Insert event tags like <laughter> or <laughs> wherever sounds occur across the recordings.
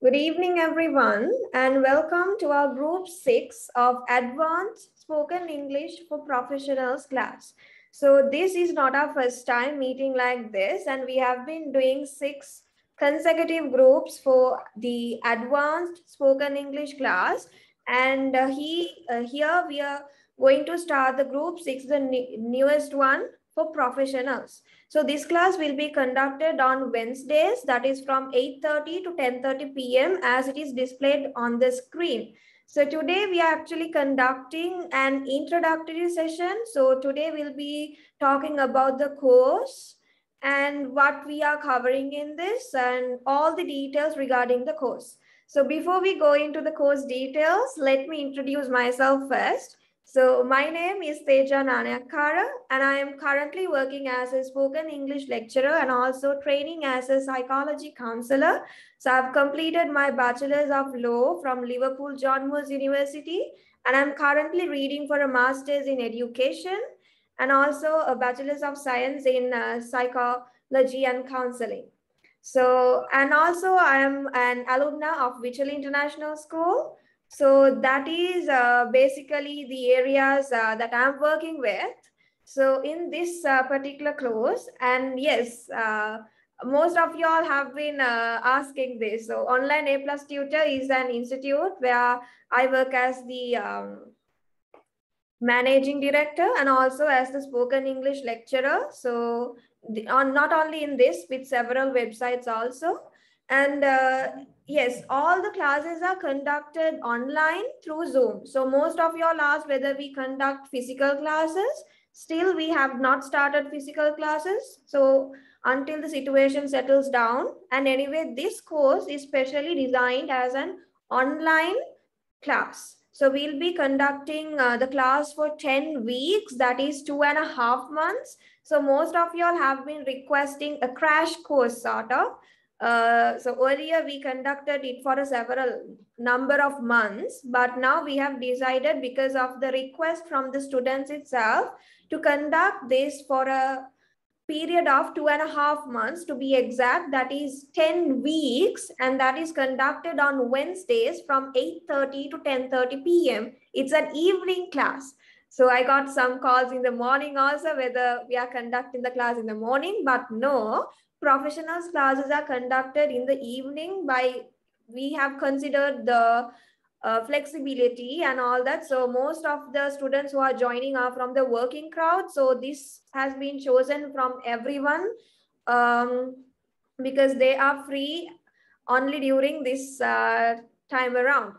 Good evening, everyone, and welcome to our Group 6 of Advanced Spoken English for Professionals class. So this is not our first time meeting like this, and we have been doing six consecutive groups for the Advanced Spoken English class. And uh, he, uh, here we are going to start the group six, the newest one for professionals. So this class will be conducted on Wednesdays, that is from 8.30 to 10.30 p.m. as it is displayed on the screen. So today we are actually conducting an introductory session. So today we'll be talking about the course and what we are covering in this and all the details regarding the course. So before we go into the course details, let me introduce myself first. So my name is Teja Nanayakkara, and I am currently working as a spoken English lecturer and also training as a psychology counselor. So I've completed my Bachelor's of Law from Liverpool John Moores University, and I'm currently reading for a Master's in Education and also a Bachelor's of Science in uh, Psychology and Counseling. So, and also I am an alumna of Vichel International School so that is uh, basically the areas uh, that I'm working with. So in this uh, particular course, and yes, uh, most of you all have been uh, asking this. So Online A Plus Tutor is an institute where I work as the um, managing director and also as the spoken English lecturer. So the, on, not only in this, with several websites also. And uh, yes, all the classes are conducted online through Zoom. So most of your last, whether we conduct physical classes, still we have not started physical classes. So until the situation settles down. And anyway, this course is specially designed as an online class. So we'll be conducting uh, the class for 10 weeks, that is two and a half months. So most of y'all have been requesting a crash course sort of. Uh, so earlier we conducted it for a several number of months, but now we have decided because of the request from the students itself to conduct this for a period of two and a half months to be exact, that is 10 weeks, and that is conducted on Wednesdays from 8.30 to 10.30 p.m. It's an evening class. So I got some calls in the morning also whether we are conducting the class in the morning, but no, professionals classes are conducted in the evening by we have considered the uh, flexibility and all that. So most of the students who are joining are from the working crowd. So this has been chosen from everyone um, because they are free only during this uh, time around.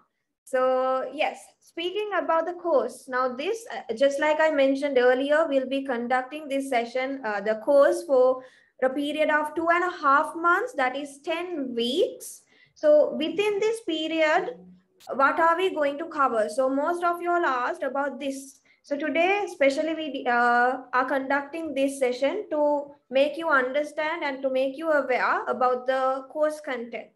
So yes, speaking about the course, now this, uh, just like I mentioned earlier, we'll be conducting this session, uh, the course for a period of two and a half months, that is 10 weeks. So within this period, what are we going to cover? So most of you all asked about this. So today, especially we uh, are conducting this session to make you understand and to make you aware about the course content,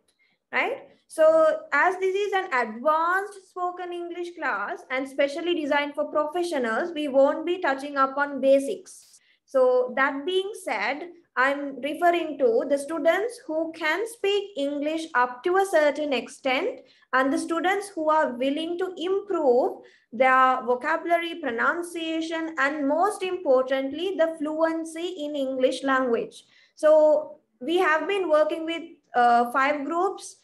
right? So as this is an advanced spoken English class and specially designed for professionals, we won't be touching upon basics. So that being said, I'm referring to the students who can speak English up to a certain extent and the students who are willing to improve their vocabulary, pronunciation, and most importantly, the fluency in English language. So we have been working with uh, five groups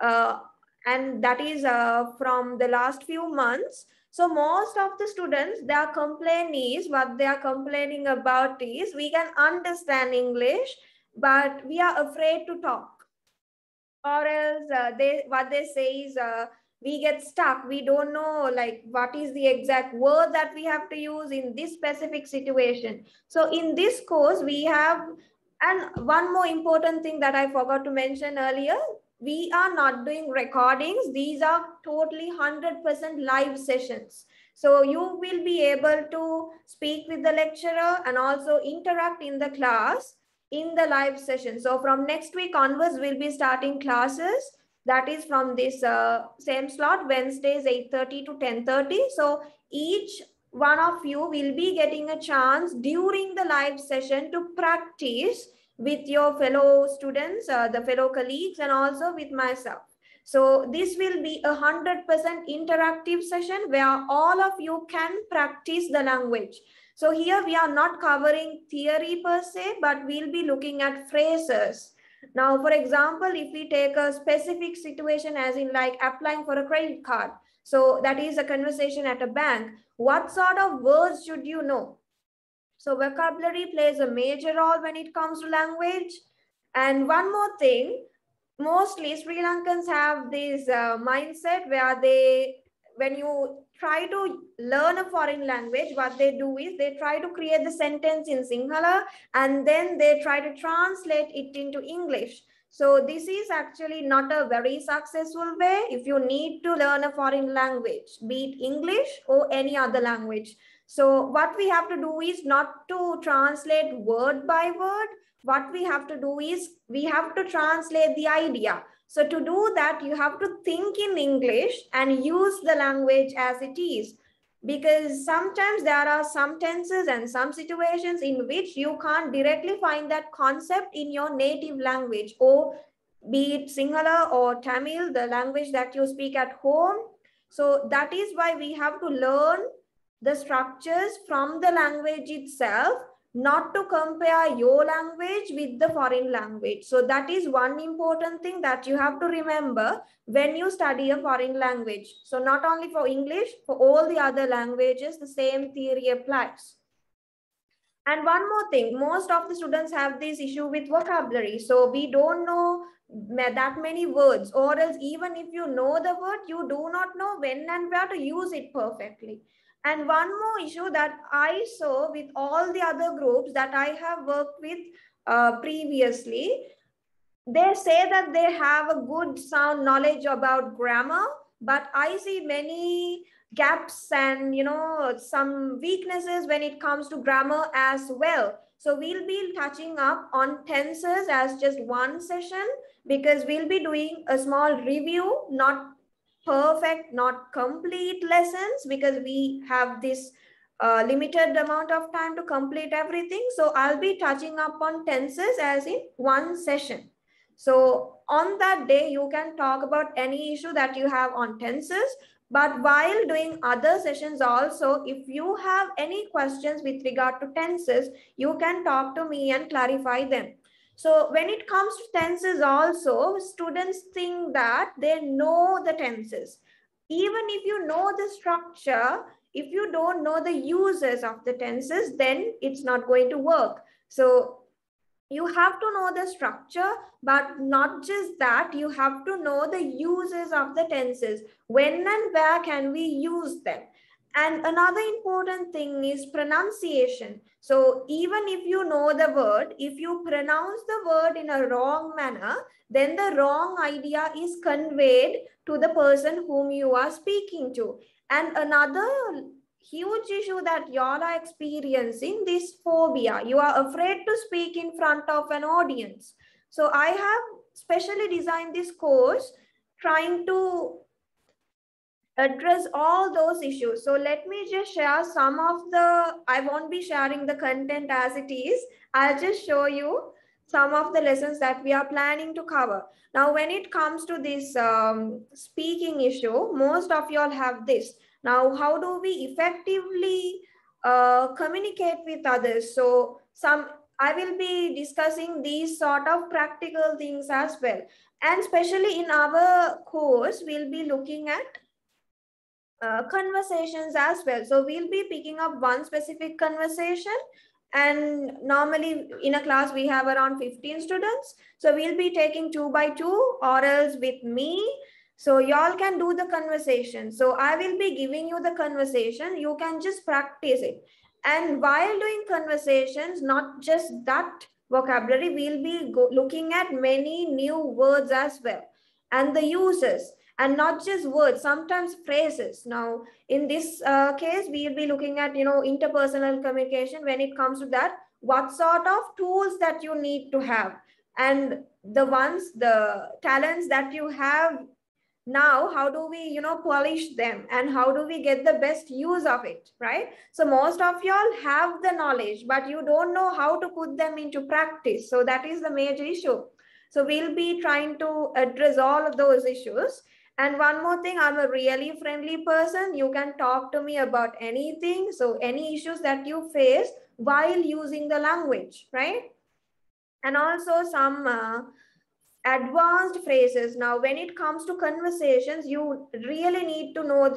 uh, and that is uh, from the last few months. So most of the students, their complaint is, what they are complaining about is, we can understand English, but we are afraid to talk. Or else uh, they, what they say is, uh, we get stuck. We don't know like what is the exact word that we have to use in this specific situation. So in this course, we have and one more important thing that I forgot to mention earlier, we are not doing recordings. These are totally 100% live sessions. So you will be able to speak with the lecturer and also interact in the class in the live session. So from next week onwards, we'll be starting classes. That is from this uh, same slot, Wednesdays 8.30 to 10.30. So each one of you will be getting a chance during the live session to practice with your fellow students, uh, the fellow colleagues, and also with myself. So this will be a 100% interactive session where all of you can practice the language. So here we are not covering theory per se, but we'll be looking at phrases. Now, for example, if we take a specific situation as in like applying for a credit card, so that is a conversation at a bank, what sort of words should you know? So vocabulary plays a major role when it comes to language. And one more thing, mostly Sri Lankans have this uh, mindset where they, when you try to learn a foreign language, what they do is they try to create the sentence in Sinhala and then they try to translate it into English. So this is actually not a very successful way if you need to learn a foreign language, be it English or any other language. So what we have to do is not to translate word by word. What we have to do is we have to translate the idea. So to do that, you have to think in English and use the language as it is. Because sometimes there are some tenses and some situations in which you can't directly find that concept in your native language or oh, be it Sinhala or Tamil, the language that you speak at home. So that is why we have to learn the structures from the language itself, not to compare your language with the foreign language. So that is one important thing that you have to remember when you study a foreign language. So not only for English, for all the other languages, the same theory applies. And one more thing, most of the students have this issue with vocabulary. So we don't know that many words or else even if you know the word, you do not know when and where to use it perfectly. And one more issue that I saw with all the other groups that I have worked with uh, previously, they say that they have a good sound knowledge about grammar, but I see many gaps and you know some weaknesses when it comes to grammar as well. So we'll be touching up on tenses as just one session because we'll be doing a small review, not perfect, not complete lessons because we have this uh, limited amount of time to complete everything. So I'll be touching up on tenses as in one session. So on that day, you can talk about any issue that you have on tenses. But while doing other sessions also, if you have any questions with regard to tenses, you can talk to me and clarify them. So when it comes to tenses also, students think that they know the tenses. Even if you know the structure, if you don't know the uses of the tenses, then it's not going to work. So you have to know the structure, but not just that, you have to know the uses of the tenses. When and where can we use them? And another important thing is pronunciation. So even if you know the word, if you pronounce the word in a wrong manner, then the wrong idea is conveyed to the person whom you are speaking to. And another huge issue that y'all are experiencing this phobia. You are afraid to speak in front of an audience. So I have specially designed this course trying to address all those issues. So let me just share some of the, I won't be sharing the content as it is. I'll just show you some of the lessons that we are planning to cover. Now, when it comes to this um, speaking issue, most of y'all have this. Now, how do we effectively uh, communicate with others? So some, I will be discussing these sort of practical things as well. And especially in our course, we'll be looking at uh, conversations as well. So we'll be picking up one specific conversation and normally in a class we have around 15 students. So we'll be taking two by two orals with me. So y'all can do the conversation. So I will be giving you the conversation. You can just practice it. And while doing conversations, not just that vocabulary, we'll be looking at many new words as well and the uses and not just words sometimes phrases now in this uh, case we will be looking at you know interpersonal communication when it comes to that what sort of tools that you need to have and the ones the talents that you have now how do we you know polish them and how do we get the best use of it right so most of y'all have the knowledge but you don't know how to put them into practice so that is the major issue so we'll be trying to address all of those issues and one more thing, I'm a really friendly person. You can talk to me about anything. So any issues that you face while using the language, right? And also some uh, advanced phrases. Now, when it comes to conversations, you really need to know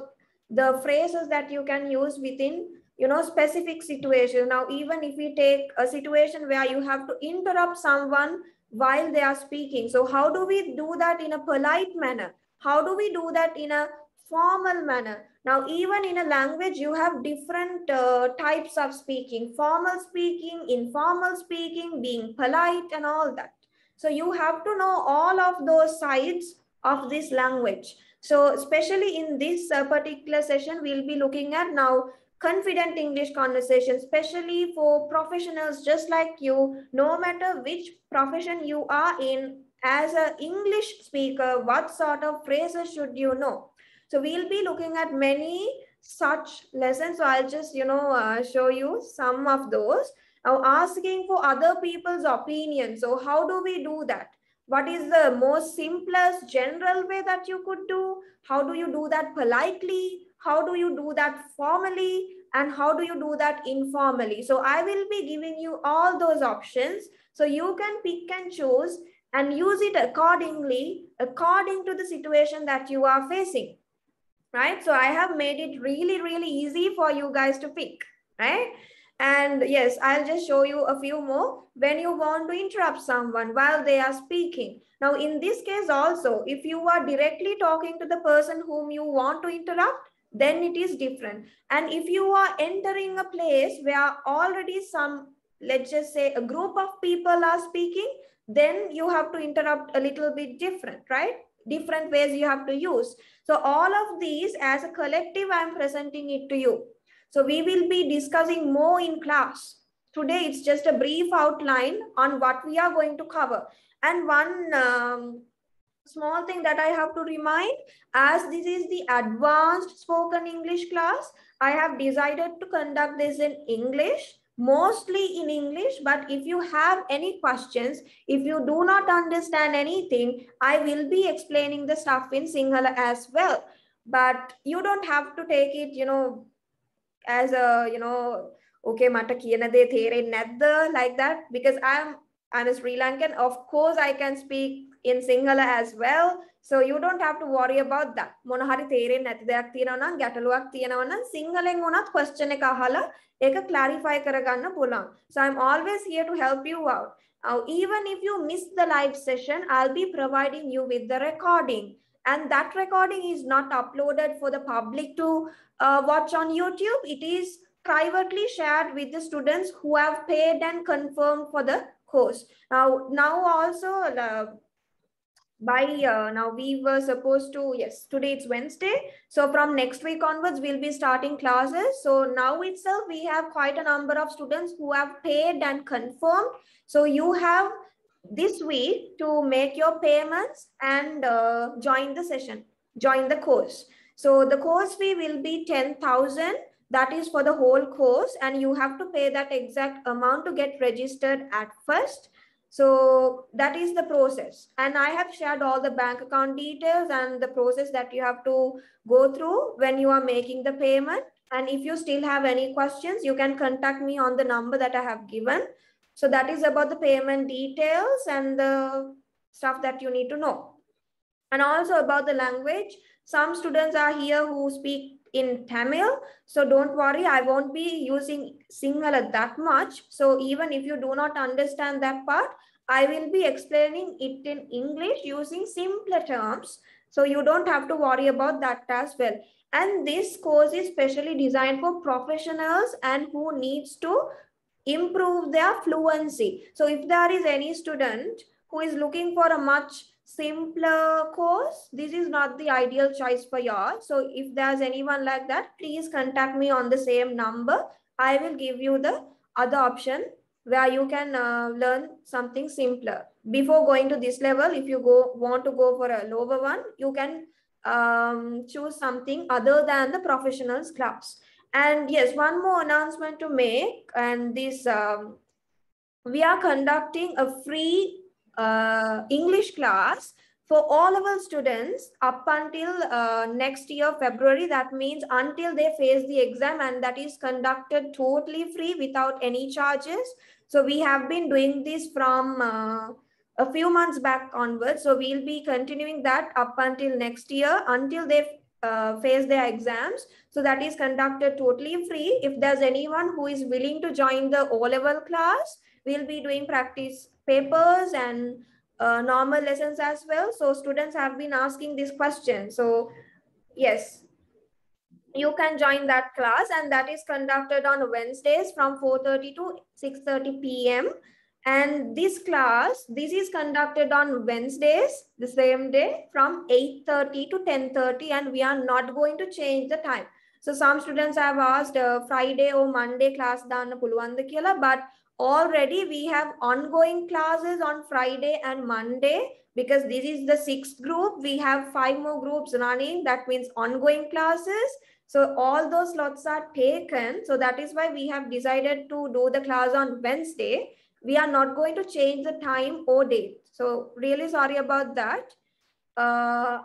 the phrases that you can use within you know specific situation now even if we take a situation where you have to interrupt someone while they are speaking so how do we do that in a polite manner how do we do that in a formal manner? Now, even in a language, you have different uh, types of speaking, formal speaking, informal speaking, being polite and all that. So you have to know all of those sides of this language. So especially in this uh, particular session, we'll be looking at now confident English conversation, especially for professionals just like you, no matter which profession you are in, as an English speaker, what sort of phrases should you know? So we'll be looking at many such lessons. So I'll just, you know, uh, show you some of those. Now asking for other people's opinions. So how do we do that? What is the most simplest general way that you could do? How do you do that politely? How do you do that formally? And how do you do that informally? So I will be giving you all those options. So you can pick and choose and use it accordingly, according to the situation that you are facing, right? So I have made it really, really easy for you guys to pick, right? And yes, I'll just show you a few more when you want to interrupt someone while they are speaking. Now, in this case also, if you are directly talking to the person whom you want to interrupt, then it is different. And if you are entering a place where already some, let's just say a group of people are speaking, then you have to interrupt a little bit different, right? Different ways you have to use. So all of these as a collective, I'm presenting it to you. So we will be discussing more in class. Today, it's just a brief outline on what we are going to cover. And one um, small thing that I have to remind, as this is the advanced spoken English class, I have decided to conduct this in English mostly in English, but if you have any questions, if you do not understand anything, I will be explaining the stuff in Sinhala as well. But you don't have to take it, you know, as a, you know, okay, mata kiyanade there nadda, like that, because I'm, I'm a Sri Lankan. Of course, I can speak in Sinhala as well. So you don't have to worry about that. මොන හරි තේරෙන්නේ නැති දෙයක් තියෙනවා නම් ගැටලුවක් තියෙනවා question clarify So I'm always here to help you out. Now even if you miss the live session, I'll be providing you with the recording. And that recording is not uploaded for the public to uh, watch on YouTube. It is privately shared with the students who have paid and confirmed for the course. Now, now also uh, by uh, now we were supposed to yes today it's wednesday so from next week onwards we'll be starting classes so now itself we have quite a number of students who have paid and confirmed so you have this week to make your payments and uh, join the session join the course so the course fee will be 10000 that is for the whole course and you have to pay that exact amount to get registered at first so that is the process. And I have shared all the bank account details and the process that you have to go through when you are making the payment. And if you still have any questions, you can contact me on the number that I have given. So that is about the payment details and the stuff that you need to know. And also about the language. Some students are here who speak in Tamil. So don't worry, I won't be using Sinhala that much. So even if you do not understand that part, I will be explaining it in English using simpler terms. So you don't have to worry about that as well. And this course is specially designed for professionals and who needs to improve their fluency. So if there is any student who is looking for a much simpler course, this is not the ideal choice for you. So if there's anyone like that, please contact me on the same number. I will give you the other option where you can uh, learn something simpler. Before going to this level, if you go want to go for a lower one, you can um, choose something other than the professionals clubs. And yes, one more announcement to make. And this, um, we are conducting a free uh, English class for all of our students up until uh, next year, February. That means until they face the exam and that is conducted totally free without any charges. So we have been doing this from uh, a few months back onwards. So we'll be continuing that up until next year, until they uh, face their exams. So that is conducted totally free. If there's anyone who is willing to join the O-level class, we'll be doing practice papers and uh, normal lessons as well. So students have been asking this question. So yes, you can join that class and that is conducted on Wednesdays from 4.30 to 6.30 p.m. And this class, this is conducted on Wednesdays, the same day from 8.30 to 10.30 and we are not going to change the time. So some students have asked uh, Friday or Monday class done puluwanda kiyala, but already we have ongoing classes on Friday and Monday because this is the sixth group. We have five more groups running. That means ongoing classes. So all those slots are taken. So that is why we have decided to do the class on Wednesday. We are not going to change the time or date. So really sorry about that. Uh,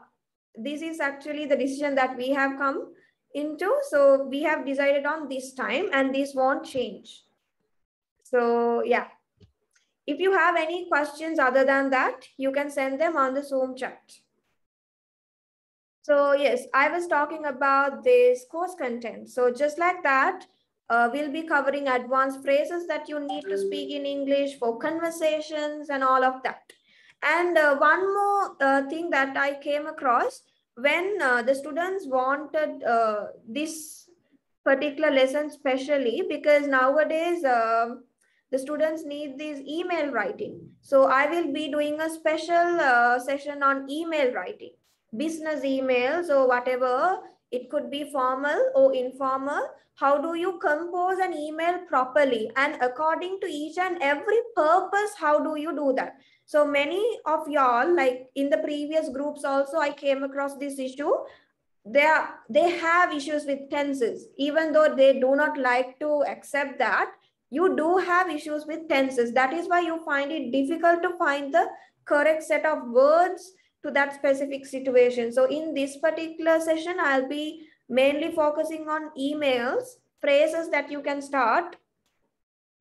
this is actually the decision that we have come into. So we have decided on this time and this won't change. So yeah, if you have any questions other than that, you can send them on the Zoom chat. So yes, I was talking about this course content. So just like that, uh, we'll be covering advanced phrases that you need to speak in English for conversations and all of that. And uh, one more uh, thing that I came across when uh, the students wanted uh, this particular lesson specially because nowadays um, the students need these email writing. So I will be doing a special uh, session on email writing, business emails or whatever. It could be formal or informal. How do you compose an email properly? And according to each and every purpose, how do you do that? So many of y'all, like in the previous groups also, I came across this issue. They, are, they have issues with tenses, even though they do not like to accept that you do have issues with tenses. That is why you find it difficult to find the correct set of words to that specific situation. So in this particular session, I'll be mainly focusing on emails, phrases that you can start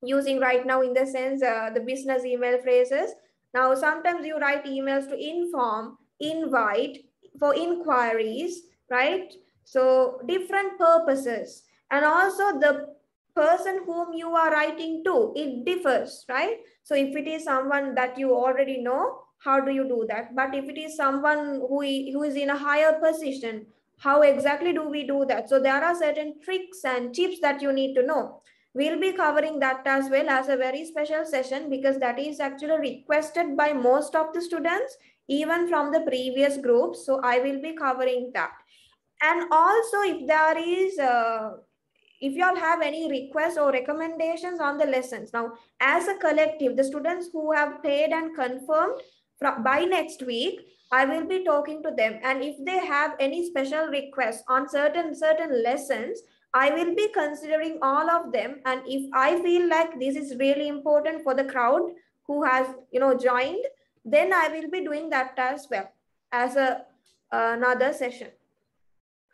using right now in the sense uh, the business email phrases. Now, sometimes you write emails to inform, invite, for inquiries, right? So different purposes. And also the person whom you are writing to, it differs, right? So if it is someone that you already know, how do you do that? But if it is someone who, who is in a higher position, how exactly do we do that? So there are certain tricks and tips that you need to know. We'll be covering that as well as a very special session because that is actually requested by most of the students, even from the previous group. So I will be covering that. And also if there is a uh, if you all have any requests or recommendations on the lessons. Now, as a collective, the students who have paid and confirmed from, by next week, I will be talking to them. And if they have any special requests on certain, certain lessons, I will be considering all of them. And if I feel like this is really important for the crowd who has, you know, joined, then I will be doing that as well as a, uh, another session.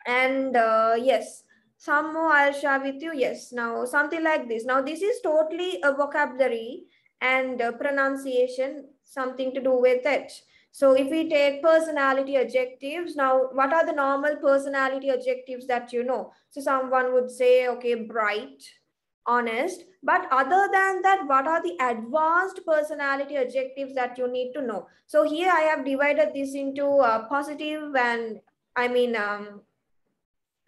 And uh, yes, some more I'll share with you. Yes, now something like this. Now this is totally a vocabulary and a pronunciation, something to do with it. So if we take personality adjectives, now what are the normal personality adjectives that you know? So someone would say, okay, bright, honest. But other than that, what are the advanced personality adjectives that you need to know? So here I have divided this into uh, positive and I mean, um,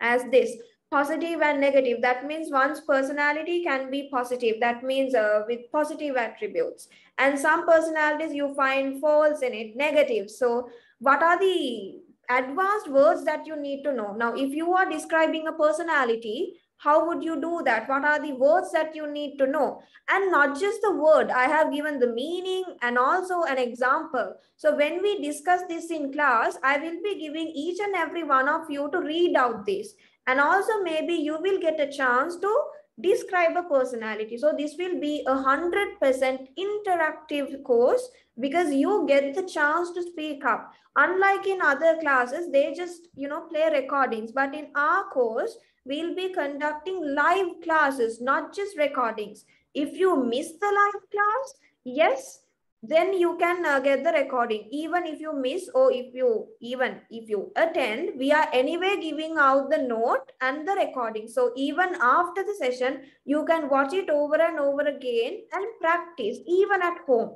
as this positive and negative. That means one's personality can be positive. That means uh, with positive attributes. And some personalities you find false in it, negative. So what are the advanced words that you need to know? Now, if you are describing a personality, how would you do that? What are the words that you need to know? And not just the word, I have given the meaning and also an example. So when we discuss this in class, I will be giving each and every one of you to read out this and also maybe you will get a chance to describe a personality. So this will be a 100% interactive course because you get the chance to speak up. Unlike in other classes, they just, you know, play recordings. But in our course, we'll be conducting live classes, not just recordings. If you miss the live class, yes, then you can uh, get the recording even if you miss or if you even if you attend we are anyway giving out the note and the recording so even after the session you can watch it over and over again and practice even at home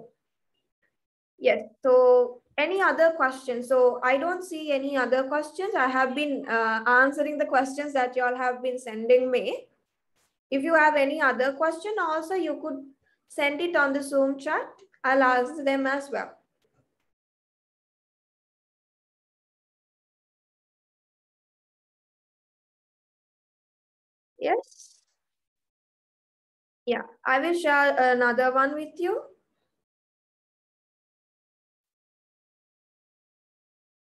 yes so any other questions so i don't see any other questions i have been uh, answering the questions that y'all have been sending me if you have any other question also you could send it on the zoom chat I'll ask them as well. Yes. Yeah, I will share another one with you.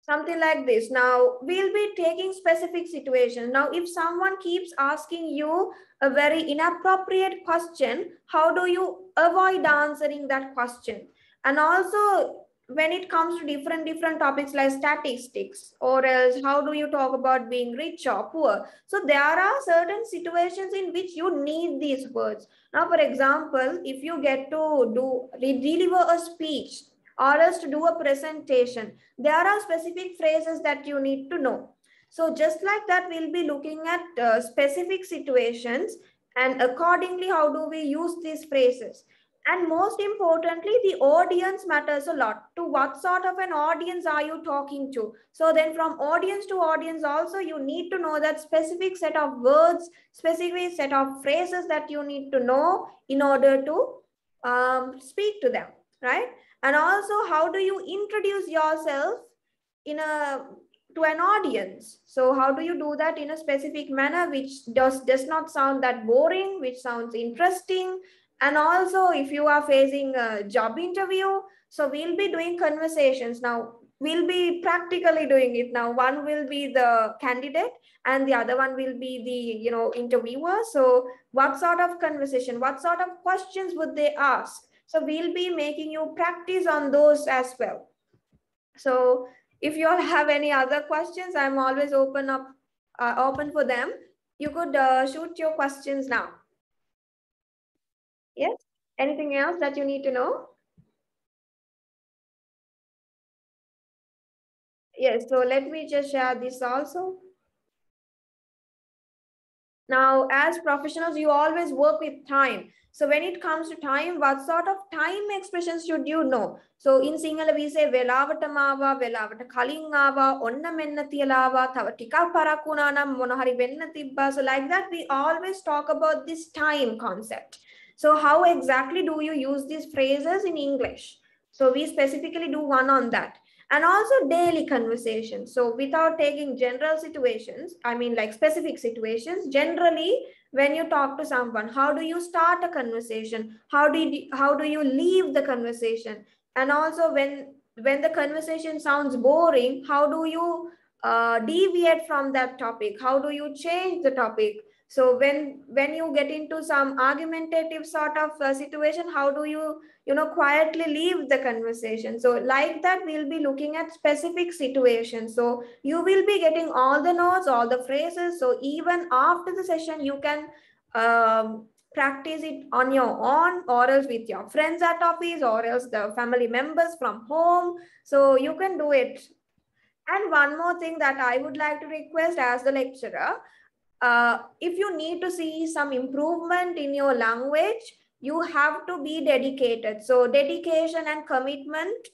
something like this. Now, we'll be taking specific situations. Now, if someone keeps asking you a very inappropriate question, how do you avoid answering that question? And also, when it comes to different different topics like statistics or else how do you talk about being rich or poor so there are certain situations in which you need these words now for example if you get to do deliver a speech or else to do a presentation. There are specific phrases that you need to know. So just like that, we'll be looking at uh, specific situations and accordingly, how do we use these phrases? And most importantly, the audience matters a lot to what sort of an audience are you talking to? So then from audience to audience also, you need to know that specific set of words, specific set of phrases that you need to know in order to um, speak to them, right? and also how do you introduce yourself in a to an audience so how do you do that in a specific manner which does does not sound that boring which sounds interesting and also if you are facing a job interview so we'll be doing conversations now we'll be practically doing it now one will be the candidate and the other one will be the you know interviewer so what sort of conversation what sort of questions would they ask so we'll be making you practice on those as well. So if you all have any other questions, I'm always open up, uh, open for them. You could uh, shoot your questions now. Yes, anything else that you need to know? Yes, so let me just share this also. Now, as professionals, you always work with time. So when it comes to time, what sort of time expressions should you know? So in Sinhala, we say velavatamava, aava, velavata kalingava, onna menna tiyalaava, thava tikak parakunanam, monahari venna tibba. So like that, we always talk about this time concept. So how exactly do you use these phrases in English? So we specifically do one on that. And also daily conversation. So without taking general situations, I mean like specific situations, generally when you talk to someone how do you start a conversation how do you, how do you leave the conversation and also when when the conversation sounds boring how do you uh, deviate from that topic how do you change the topic so when when you get into some argumentative sort of uh, situation how do you you know quietly leave the conversation so like that we'll be looking at specific situations so you will be getting all the notes all the phrases so even after the session you can um, practice it on your own or else with your friends at office or else the family members from home so you can do it and one more thing that I would like to request as the lecturer, uh, if you need to see some improvement in your language, you have to be dedicated. So dedication and commitment,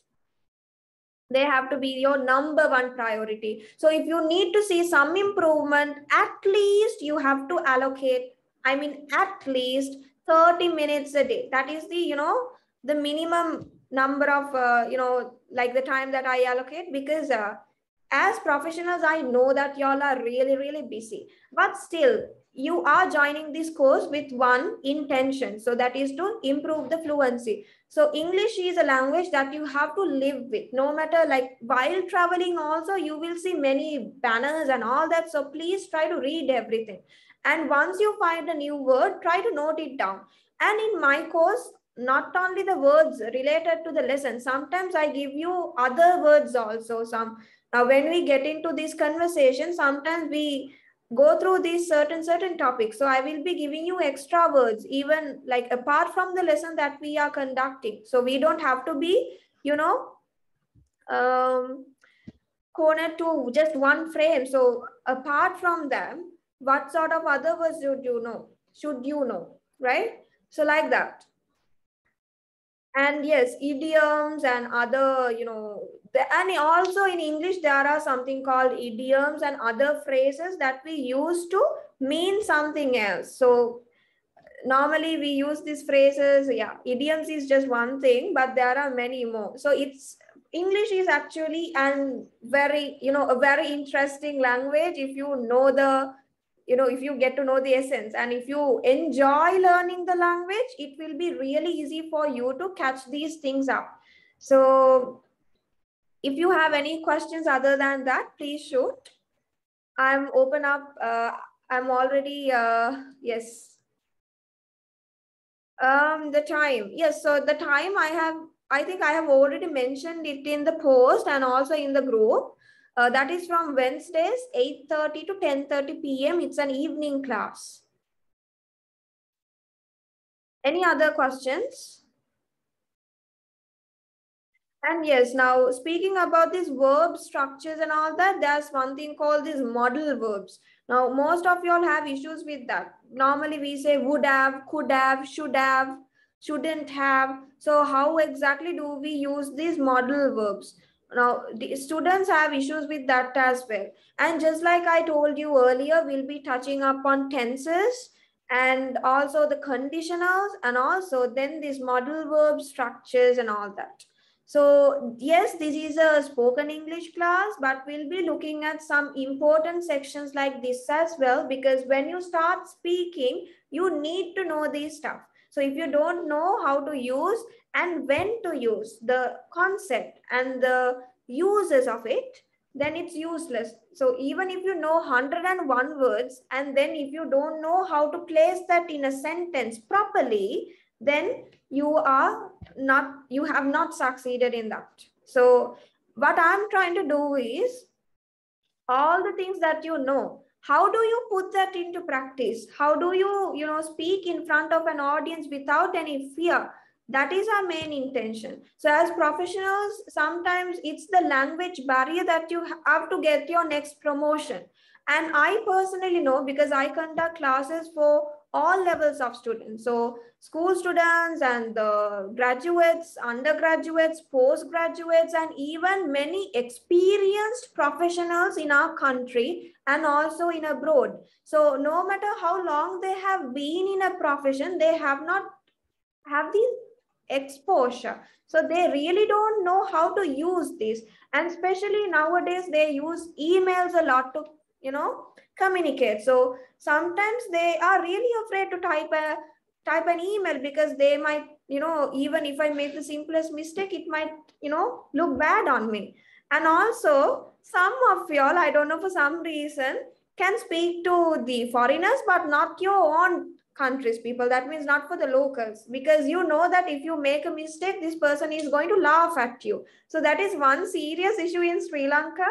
they have to be your number one priority. So if you need to see some improvement, at least you have to allocate, I mean, at least 30 minutes a day. That is the, you know, the minimum number of, uh, you know, like the time that I allocate because uh, as professionals, I know that y'all are really, really busy, but still, you are joining this course with one intention. So that is to improve the fluency. So English is a language that you have to live with no matter like while traveling also, you will see many banners and all that. So please try to read everything. And once you find a new word, try to note it down. And in my course, not only the words related to the lesson, sometimes I give you other words also, some now, when we get into these conversations, sometimes we go through these certain certain topics. So I will be giving you extra words, even like apart from the lesson that we are conducting. So we don't have to be, you know, um, cornered to just one frame. So apart from them, what sort of other words should you know? Should you know, right? So like that. And yes, idioms and other, you know, and also in English, there are something called idioms and other phrases that we use to mean something else. So normally we use these phrases, yeah, idioms is just one thing, but there are many more. So it's English is actually and very, you know, a very interesting language if you know the, you know, if you get to know the essence and if you enjoy learning the language, it will be really easy for you to catch these things up. So if you have any questions other than that, please shoot. I'm open up. Uh, I'm already, uh, yes. Um, the time. Yes, so the time I have, I think I have already mentioned it in the post and also in the group. Uh, that is from Wednesdays, 8.30 to 10.30 p.m. It's an evening class. Any other questions? And yes, now speaking about these verb structures and all that, there's one thing called these model verbs. Now, most of y'all have issues with that. Normally we say would have, could have, should have, shouldn't have. So how exactly do we use these model verbs? Now, the students have issues with that as well. And just like I told you earlier, we'll be touching upon tenses and also the conditionals and also then these model verb structures and all that. So yes, this is a spoken English class, but we'll be looking at some important sections like this as well, because when you start speaking, you need to know this stuff. So if you don't know how to use and when to use the concept and the uses of it, then it's useless. So even if you know 101 words, and then if you don't know how to place that in a sentence properly, then you are not you have not succeeded in that so what i'm trying to do is all the things that you know how do you put that into practice how do you you know speak in front of an audience without any fear that is our main intention so as professionals sometimes it's the language barrier that you have to get your next promotion and i personally know because i conduct classes for all levels of students so school students and the graduates, undergraduates, postgraduates, and even many experienced professionals in our country and also in abroad. So no matter how long they have been in a profession, they have not have the exposure. So they really don't know how to use this. And especially nowadays, they use emails a lot to, you know, communicate. So sometimes they are really afraid to type a type an email because they might you know even if i make the simplest mistake it might you know look bad on me and also some of y'all i don't know for some reason can speak to the foreigners but not your own country's people that means not for the locals because you know that if you make a mistake this person is going to laugh at you so that is one serious issue in sri lanka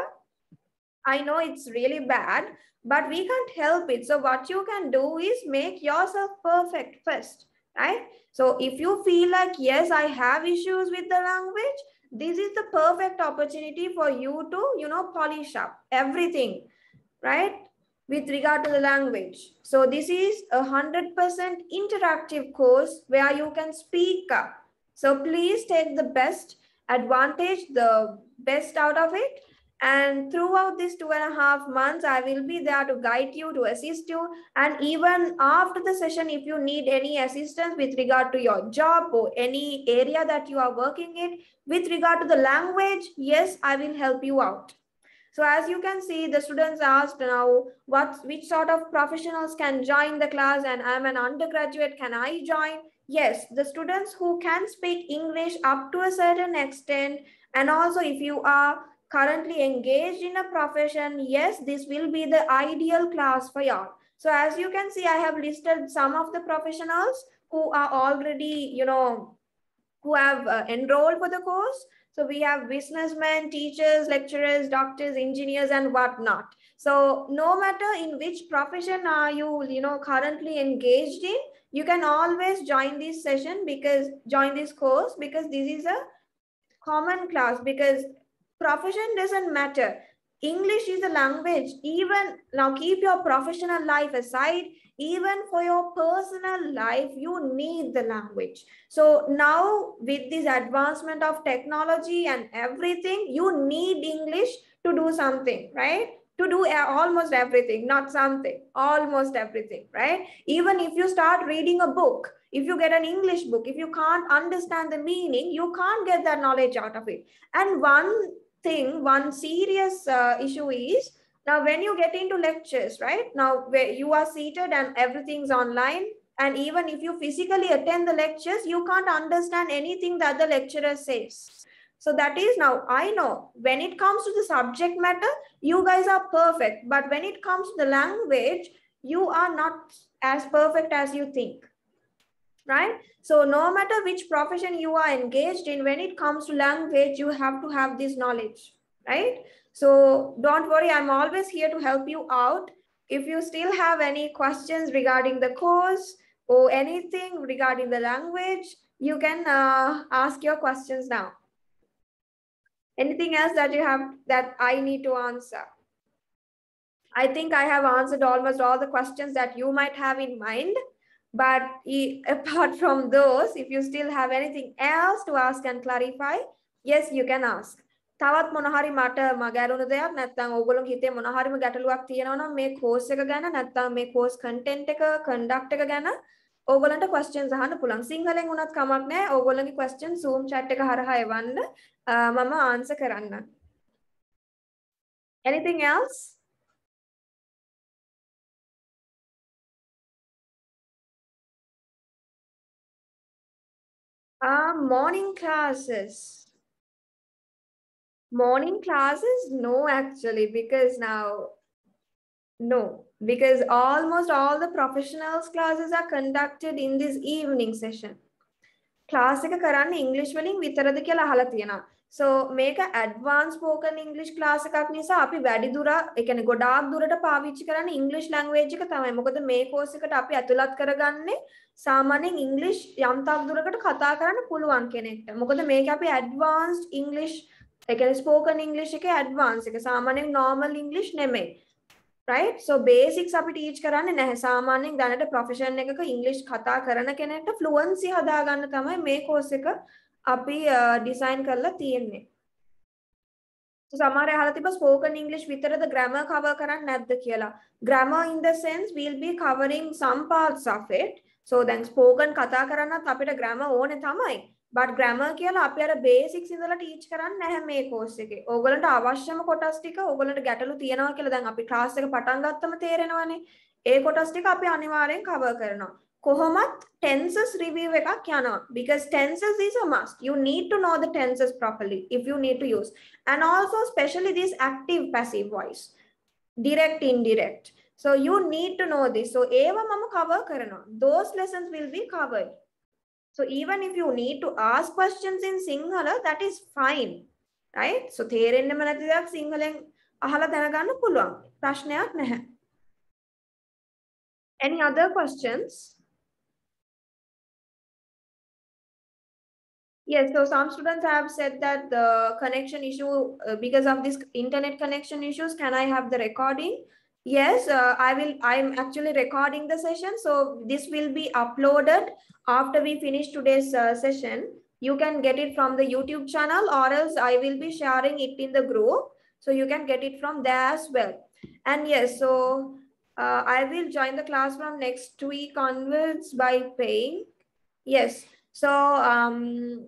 i know it's really bad but we can't help it. So what you can do is make yourself perfect first, right? So if you feel like, yes, I have issues with the language, this is the perfect opportunity for you to, you know, polish up everything, right? With regard to the language. So this is a 100% interactive course where you can speak up. So please take the best advantage, the best out of it and throughout these two and a half months, I will be there to guide you, to assist you. And even after the session, if you need any assistance with regard to your job or any area that you are working in, with regard to the language, yes, I will help you out. So as you can see, the students asked now, what, which sort of professionals can join the class and I'm an undergraduate, can I join? Yes, the students who can speak English up to a certain extent and also if you are currently engaged in a profession, yes, this will be the ideal class for y'all. So as you can see, I have listed some of the professionals who are already, you know, who have uh, enrolled for the course. So we have businessmen, teachers, lecturers, doctors, engineers, and whatnot. So no matter in which profession are you, you know, currently engaged in, you can always join this session because join this course because this is a common class because profession doesn't matter. English is a language. Even now, keep your professional life aside. Even for your personal life, you need the language. So now, with this advancement of technology and everything, you need English to do something, right? to do uh, almost everything, not something, almost everything, right? Even if you start reading a book, if you get an English book, if you can't understand the meaning, you can't get that knowledge out of it. And one thing, one serious uh, issue is now when you get into lectures, right? Now where you are seated and everything's online. And even if you physically attend the lectures, you can't understand anything that the lecturer says. So that is now, I know when it comes to the subject matter, you guys are perfect. But when it comes to the language, you are not as perfect as you think right? So no matter which profession you are engaged in, when it comes to language, you have to have this knowledge, right? So don't worry, I'm always here to help you out. If you still have any questions regarding the course or anything regarding the language, you can uh, ask your questions now. Anything else that you have that I need to answer? I think I have answered almost all the questions that you might have in mind. But apart <laughs> from those, if you still have anything else to ask and clarify, yes, you can ask. තවත් මොනහරි මට මගැරුණු දෙයක් නැත්නම් ඕගොල්ලෝ හිතේ මොනහරිම ගැටලුවක් තියෙනවා නම් මේ course එක ගැන නැත්නම් මේ course content එක conduct එක ගැන ඕගොල්ලන්ට questions අහන්න පුළුවන්. සිංහලෙන් වුණත් කමක් නැහැ. ඕගොල්ලන්ගේ questions Zoom chat එක හරහා එවන්න මම answer කරන්නම්. Anything else? Uh, morning classes. Morning classes? No, actually, because now, no, because almost all the professionals classes are conducted in this evening session. Class එක කරන්න ඉංග්ලිෂ් වලින් විතරද කියලා අහලා සෝ මේක ඇඩ්වාන්ස් ස්පෝකන් ඉංග්ලිෂ් ක්ලාස් එකක් නිසා අපි වැඩි දුර ඒ කියන්නේ ගොඩාක් දුරට පාවිච්චි කරන්නේ ඉංග්ලිෂ් ලැන්ග්වේජ් එක තමයි. මොකද මේ කෝස් එකට අපි ඇතුළත් කරගන්නේ සාමාන්‍යයෙන් ඉංග්ලිෂ් යම් තාක් දුරකට කතා කරන්න පුළුවන් කෙනෙක්ට. මොකද මේක අපි ඇඩ්වාන්ස්ඩ් ඉංග්ලිෂ් ඒ කියන්නේ ස්පෝකන් ඉංග්ලිෂ් එකේ ඇඩ්වාන්ස් එක සාමාන්‍යයෙන් නෝමල් ඉංග්ලිෂ් නෙමෙයි. රයිට් සෝ බේසික්ස් අපි ටීච් කරන්නේ නැහැ සාමාන්‍යයෙන් දැනට ප්‍රොෆෙෂන් එකක ඉංග්ලිෂ් කතා කරන කෙනෙක්ට ෆ්ලුවන්සි හදාගන්න තමයි මේ කෝස් එක අපි ඩිසයින් කරලා තියෙන්නේ. සමහර අහලා තිබ්බ spoken english විතරද grammar cover කරන්නේ නැද්ද කියලා. grammar in the sense we'll be covering some parts of it. so then spoken කතා කරන්නත් අපිට grammar ඕනේ තමයි. but grammar කියලා අපි අර basics ඉඳලා teach කරන්නේ නැහැ මේ course එකේ. ඕගලන්ට අවශ්‍යම කොටස් ටික ඕගලන්ට ගැටලු තියෙනවා කියලා දැන් අපි class එක පටන් ගත්තම තේරෙනවානේ. ඒ කොටස් ටික අපි අනිවාර්යෙන් cover කරනවා. කොහොමත් tenses review එකක් යනවා Because tenses is a must. You need to know the tenses properly if you need to use. And also especially this active passive voice. Direct, indirect. So you need to know this. So eva mama cover karana. Those lessons will be covered. So even if you need to ask questions in Sinhala, that is fine. Right? So තේරෙන්න nathi දෙයක් sinhalen ahala danaganna පුළුවන්. prashnayak naha Any other questions? Yes, so some students have said that the connection issue, uh, because of this internet connection issues, can I have the recording? Yes, uh, I will. I'm actually recording the session. So this will be uploaded after we finish today's uh, session. You can get it from the YouTube channel or else I will be sharing it in the group. So you can get it from there as well. And yes, so uh, I will join the class from next week onwards by paying. Yes. So um,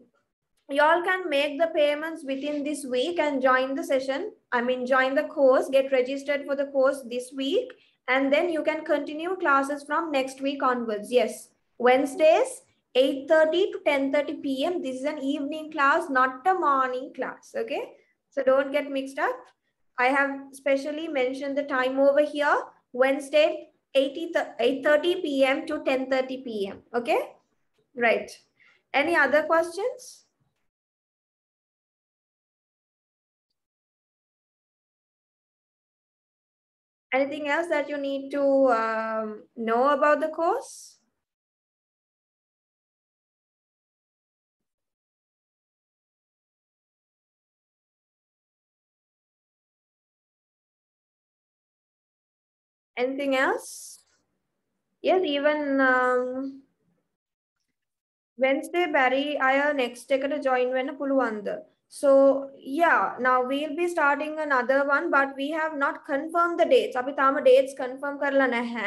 you all can make the payments within this week and join the session. I mean, join the course, get registered for the course this week, and then you can continue classes from next week onwards. Yes, Wednesdays, 8.30 to 10.30 p.m. This is an evening class, not a morning class, okay? So don't get mixed up. I have specially mentioned the time over here, Wednesday, 8.30 p.m. to 10.30 p.m., okay? Right. Any other questions? Anything else that you need to um, know about the course? Anything else? Yes, even um, Wednesday, Barry, I uh, next gonna join when a puluanda. So yeah, now we'll be starting another one, but we have not confirmed the dates. අපි තාම dates confirm කරලා නැහැ.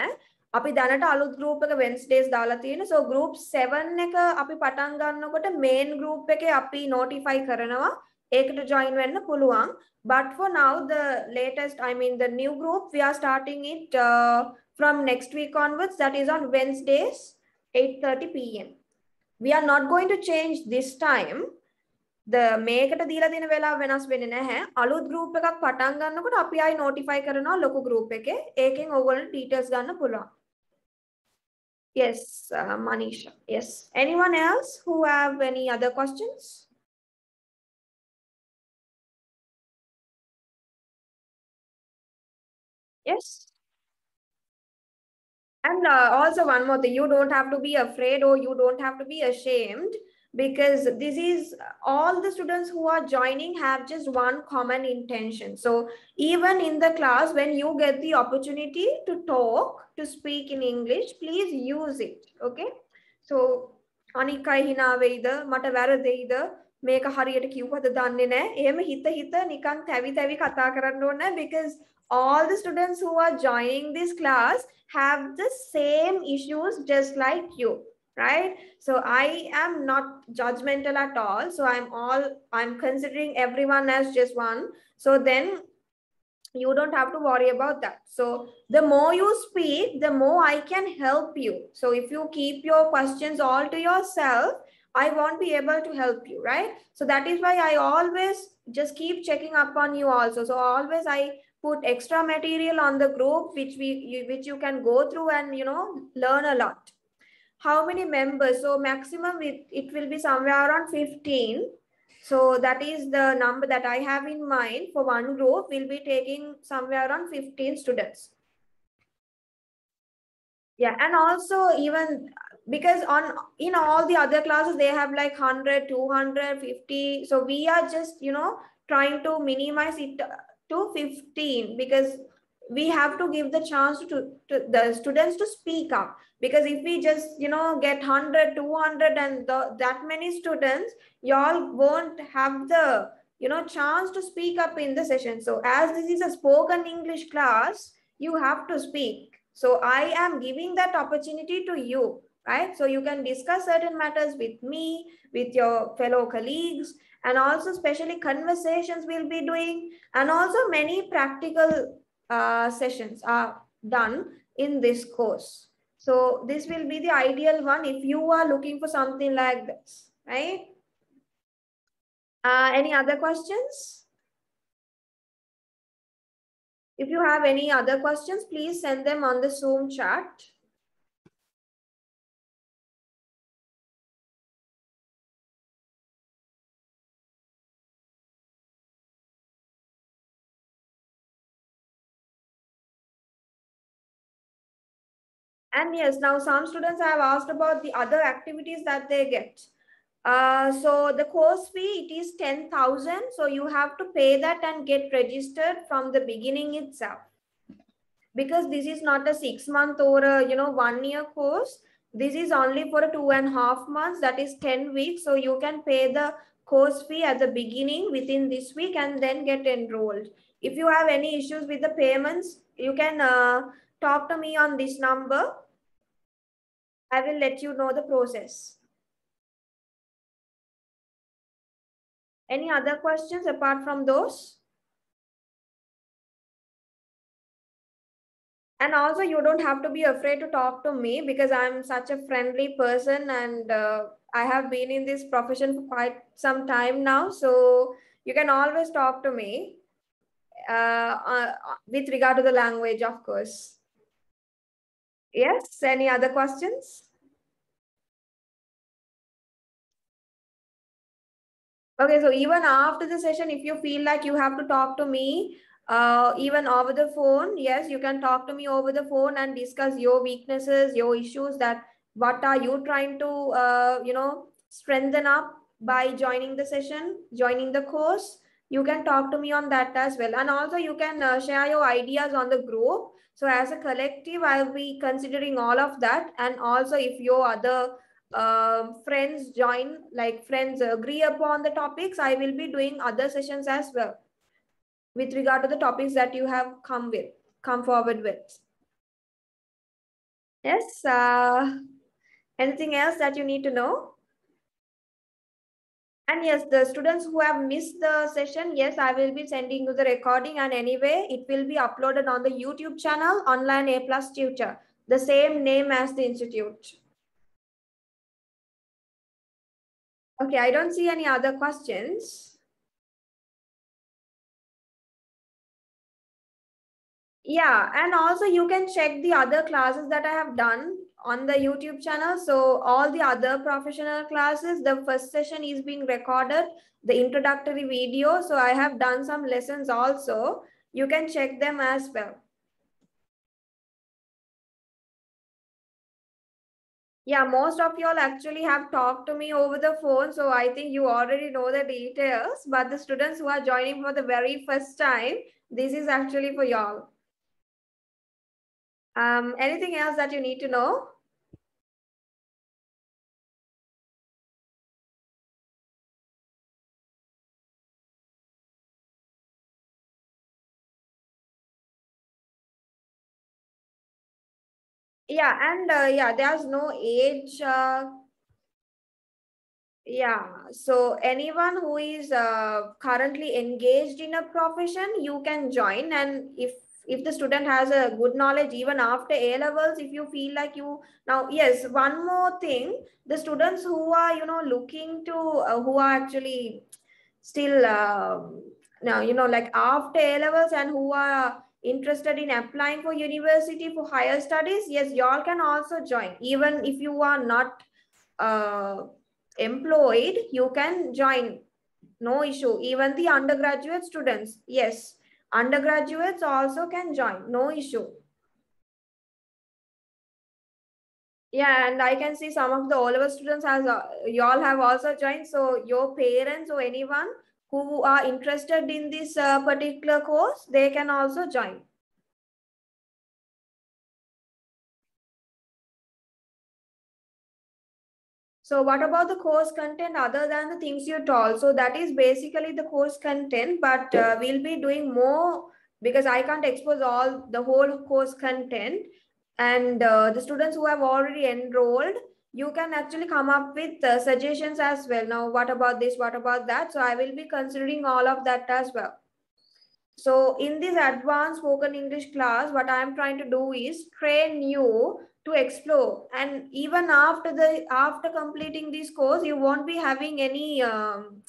අපි දැනට අලුත් group එක Wednesdays දාලා So group 7 එක අපි පටන් ගන්නකොට main group එකේ අපි notify කරනවා. ඒකට join වෙන්න පුළුවන්. But for now the latest, I mean the new group, we are starting it uh, from next week onwards. That is on Wednesdays, 8:30 p.m. We are not going to change this time. ද මේකට දීලා දෙන වෙලාව වෙනස් වෙන්නේ නැහැ. අලුත් group එකක් පටන් ගන්නකොට අපි ආයි notify කරනවා ලොකු group එකේ. ඒකෙන් ඕගොල්ලන්ට details ගන්න පුළුවන්. Yes, uh, Manisha. Yes. Anyone else who have any other questions? Yes. And uh, also one more thing, you don't have to be afraid or you don't have to be ashamed because this is all the students who are joining have just one common intention. So even in the class, when you get the opportunity to talk, to speak in English, please use it. Okay. So Anika හිනාවෙයිද මට වැරදෙයිද මේක හරියට කිව්වද දන්නේ නැහැ. එහෙම හිත හිත නිකන් තැවි තැවි කතා කරන්න ඕනේ නැහැ because all the students who are joining this class have the same issues just like you right so i am not judgmental at all so i'm all i'm considering everyone as just one so then you don't have to worry about that so the more you speak the more i can help you so if you keep your questions all to yourself i won't be able to help you right so that is why i always just keep checking up on you also so always i put extra material on the group which we which you can go through and you know learn a lot how many members? So maximum it, it will be somewhere around 15. So that is the number that I have in mind for one group. We'll be taking somewhere around 15 students. Yeah, and also even because on in all the other classes, they have like 100, 200, 50. So we are just, you know, trying to minimize it to 15 because we have to give the chance to, to, the students to speak up because if we just you know get 100 200 and the, that many students y'all won't have the you know chance to speak up in the session so as this is a spoken english class you have to speak so i am giving that opportunity to you right so you can discuss certain matters with me with your fellow colleagues and also especially conversations we'll be doing and also many practical uh, sessions are done in this course. So this will be the ideal one if you are looking for something like this, right? Uh, any other questions? If you have any other questions, please send them on the Zoom chat. And yes, now some students have asked about the other activities that they get. Uh, so the course fee, it is 10,000. So you have to pay that and get registered from the beginning itself. Because this is not a six month or a, you know, one year course. This is only for two and a half months. That is 10 weeks. So you can pay the course fee at the beginning within this week and then get enrolled. If you have any issues with the payments, you can uh, talk to me on this number I will let you know the process. Any other questions apart from those? And also you don't have to be afraid to talk to me because I'm such a friendly person and uh, I have been in this profession for quite some time now. So you can always talk to me uh, uh, with regard to the language, of course. Yes, any other questions? Okay, so even after the session, if you feel like you have to talk to me, uh, even over the phone, yes, you can talk to me over the phone and discuss your weaknesses, your issues that what are you trying to, uh, you know, strengthen up by joining the session, joining the course. You can talk to me on that as well. And also you can uh, share your ideas on the group so as a collective, I'll be considering all of that. And also if your other uh, friends join, like friends agree upon the topics, I will be doing other sessions as well with regard to the topics that you have come with, come forward with. Yes, uh, anything else that you need to know? And yes, the students who have missed the session, yes, I will be sending you the recording and anyway, it will be uploaded on the YouTube channel, Online A Plus Tutor, the same name as the institute. Okay, I don't see any other questions. Yeah, and also you can check the other classes that I have done on the YouTube channel. So all the other professional classes, the first session is being recorded, the introductory video. So I have done some lessons also. You can check them as well. Yeah, most of y'all actually have talked to me over the phone. So I think you already know the details, but the students who are joining for the very first time, this is actually for y'all. Um, anything else that you need to know? yeah and uh, yeah there's no age uh, yeah so anyone who is uh, currently engaged in a profession you can join and if if the student has a good knowledge even after a levels if you feel like you now yes one more thing the students who are you know looking to uh, who are actually still um, now you know like after a levels and who are interested in applying for university for higher studies yes you all can also join even if you are not uh, employed you can join no issue even the undergraduate students yes Undergraduates also can join, no issue. Yeah, and I can see some of the all of us students as uh, you all have also joined. So your parents or anyone who are interested in this uh, particular course, they can also join. So what about the course content other than the things you told? So that is basically the course content, but uh, we'll be doing more because I can't expose all the whole course content. And uh, the students who have already enrolled, you can actually come up with uh, suggestions as well. Now, what about this? What about that? So I will be considering all of that as well. So in this advanced spoken English class, what I'm trying to do is train you to explore and even after the after completing this course you won't be having any um,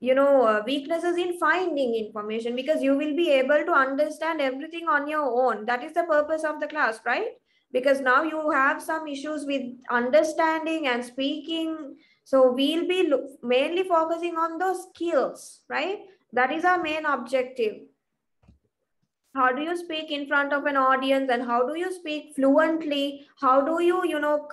you know uh, weaknesses in finding information because you will be able to understand everything on your own that is the purpose of the class right because now you have some issues with understanding and speaking so we'll be mainly focusing on those skills right that is our main objective how do you speak in front of an audience and how do you speak fluently how do you you know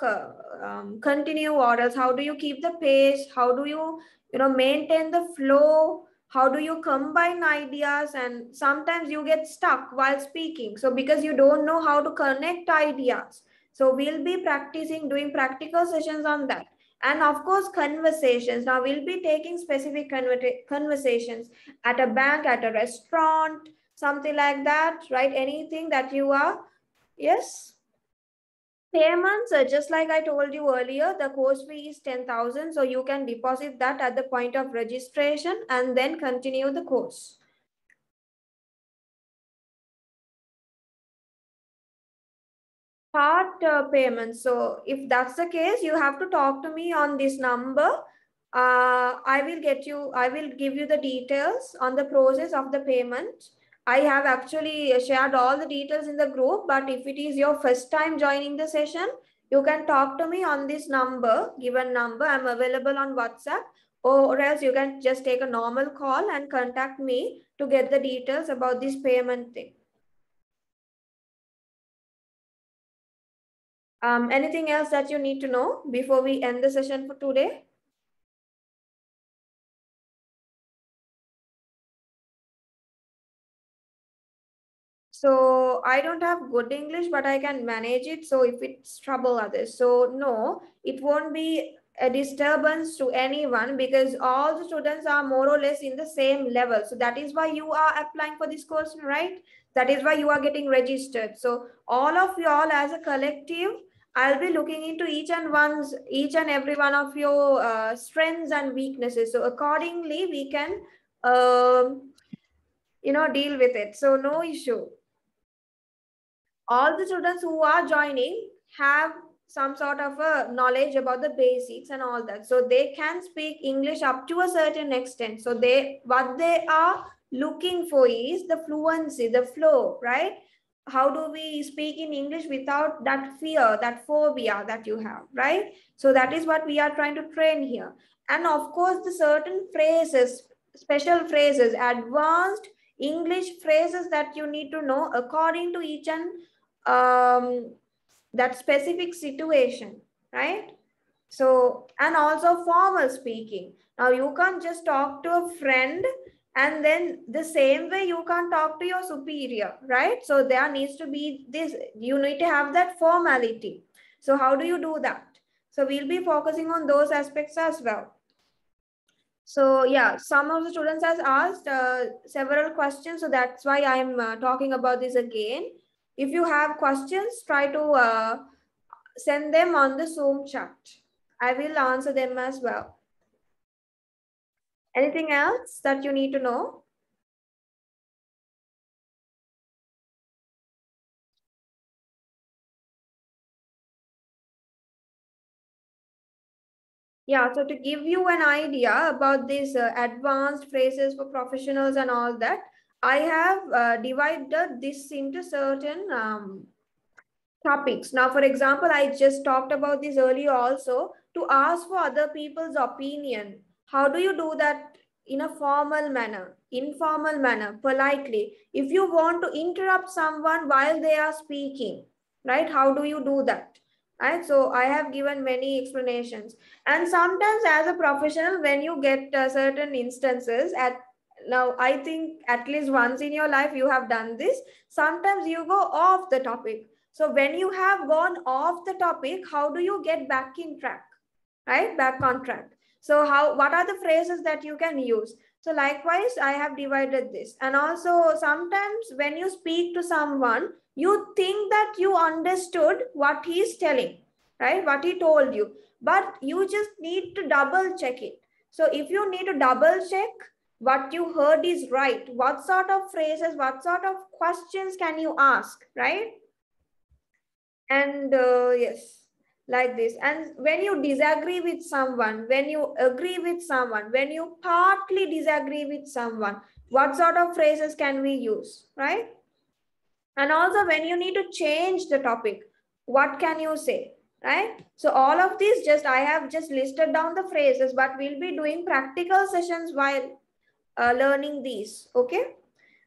um, continue or else how do you keep the pace how do you you know maintain the flow how do you combine ideas and sometimes you get stuck while speaking so because you don't know how to connect ideas so we'll be practicing doing practical sessions on that and of course conversations now we'll be taking specific conversations at a bank at a restaurant something like that, right? Anything that you are, yes? Payments, just like I told you earlier, the course fee is 10,000. So you can deposit that at the point of registration and then continue the course. part uh, payment. So if that's the case, you have to talk to me on this number. Uh, I will get you, I will give you the details on the process of the payment. I have actually shared all the details in the group, but if it is your first time joining the session, you can talk to me on this number, given number. I'm available on WhatsApp or else you can just take a normal call and contact me to get the details about this payment thing. Um, anything else that you need to know before we end the session for today? i don't have good english but i can manage it so if it's trouble others so no it won't be a disturbance to anyone because all the students are more or less in the same level so that is why you are applying for this course right that is why you are getting registered so all of you all as a collective I'll be looking into each and one's each and every one of your uh, strengths and weaknesses. So accordingly, we can, um, you know, deal with it. So no issue all the students who are joining have some sort of a knowledge about the basics and all that so they can speak english up to a certain extent so they what they are looking for is the fluency the flow right how do we speak in english without that fear that phobia that you have right so that is what we are trying to train here and of course the certain phrases special phrases advanced english phrases that you need to know according to each and um, that specific situation, right? So, and also formal speaking. Now, you can't just talk to a friend and then the same way you can't talk to your superior, right? So, there needs to be this, you need to have that formality. So, how do you do that? So, we'll be focusing on those aspects as well. So, yeah, some of the students has asked uh, several questions. So, that's why I'm uh, talking about this again. If you have questions, try to uh, send them on the Zoom chat. I will answer them as well. Anything else that you need to know? Yeah, so to give you an idea about these uh, advanced phrases for professionals and all that, I have uh, divided this into certain um, topics. Now, for example, I just talked about this earlier also to ask for other people's opinion. How do you do that in a formal manner, informal manner, politely? If you want to interrupt someone while they are speaking, right? How do you do that? Right? So I have given many explanations. And sometimes as a professional, when you get uh, certain instances at now i think at least once in your life you have done this sometimes you go off the topic so when you have gone off the topic how do you get back in track right back on track so how what are the phrases that you can use so likewise i have divided this and also sometimes when you speak to someone you think that you understood what he is telling right what he told you but you just need to double check it so if you need to double check what you heard is right. What sort of phrases, what sort of questions can you ask, right? And uh, yes, like this. And when you disagree with someone, when you agree with someone, when you partly disagree with someone, what sort of phrases can we use, right? And also when you need to change the topic, what can you say, right? So all of these just, I have just listed down the phrases, but we'll be doing practical sessions while uh, learning these, okay?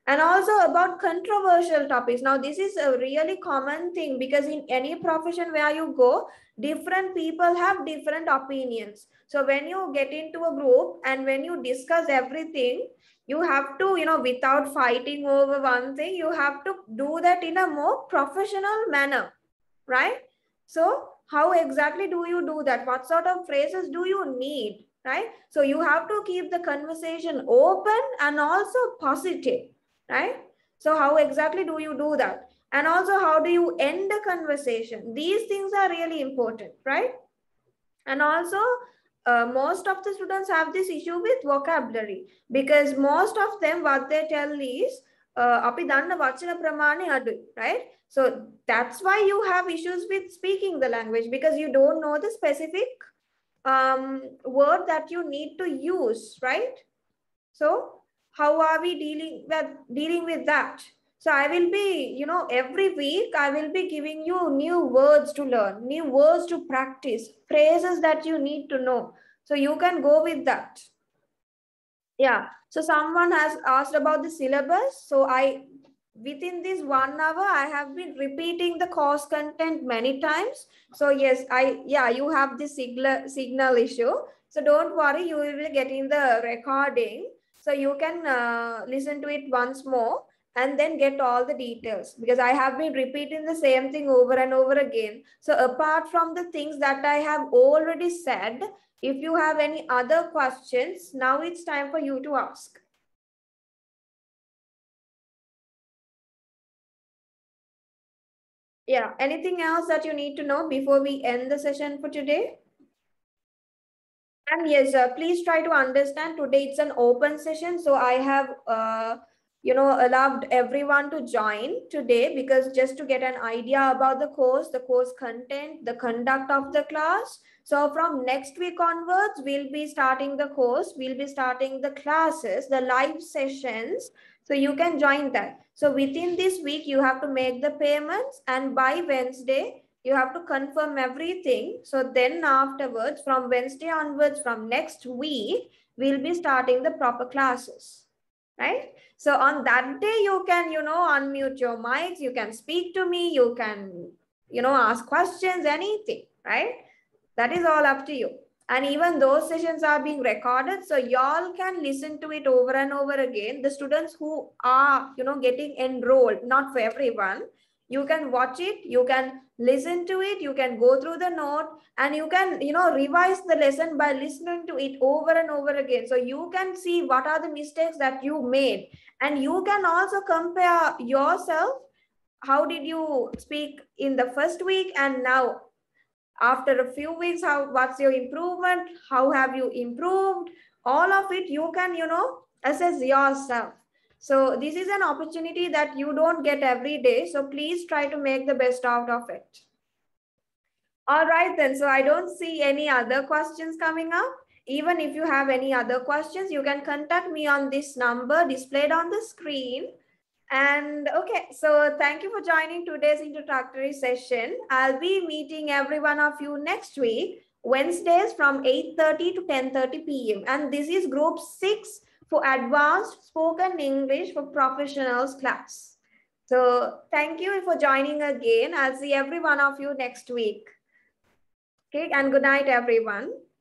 And also about controversial topics. Now, this is a really common thing because in any profession where you go, different people have different opinions. So when you get into a group and when you discuss everything, you have to, you know, without fighting over one thing, you have to do that in a more professional manner, right? So how exactly do you do that? What sort of phrases do you need? right? So you have to keep the conversation open and also positive, right? So how exactly do you do that? And also how do you end the conversation? These things are really important, right? And also uh, most of the students have this issue with vocabulary because most of them what they tell is අපි දන්න වචන ප්‍රමාණය right so that's why you have issues with speaking the language because you don't know the specific um, word that you need to use, right? So how are we dealing with, dealing with that? So I will be, you know, every week I will be giving you new words to learn, new words to practice, phrases that you need to know. So you can go with that. Yeah. So someone has asked about the syllabus. So I within this one hour i have been repeating the course content many times so yes i yeah you have the signal signal issue so don't worry you will get in the recording so you can uh, listen to it once more and then get all the details because i have been repeating the same thing over and over again so apart from the things that i have already said if you have any other questions now it's time for you to ask yeah anything else that you need to know before we end the session for today and yes uh, please try to understand today it's an open session so i have uh, you know allowed everyone to join today because just to get an idea about the course the course content the conduct of the class so from next week onwards we'll be starting the course we'll be starting the classes the live sessions so you can join that. So within this week, you have to make the payments and by Wednesday, you have to confirm everything. So then afterwards, from Wednesday onwards, from next week, we'll be starting the proper classes, right? So on that day, you can, you know, unmute your mics, you can speak to me, you can, you know, ask questions, anything, right? That is all up to you. And even those sessions are being recorded. So y'all can listen to it over and over again. The students who are, you know, getting enrolled, not for everyone, you can watch it, you can listen to it, you can go through the note and you can, you know, revise the lesson by listening to it over and over again. So you can see what are the mistakes that you made. And you can also compare yourself how did you speak in the first week and now after a few weeks how what's your improvement how have you improved all of it you can you know assess yourself so this is an opportunity that you don't get every day so please try to make the best out of it all right then so i don't see any other questions coming up even if you have any other questions you can contact me on this number displayed on the screen and okay, so thank you for joining today's introductory session. I'll be meeting every one of you next week, Wednesdays from 8.30 to 10.30 p.m. And this is group six for advanced spoken English for professionals class. So thank you for joining again. I'll see every one of you next week. Okay, and good night, everyone.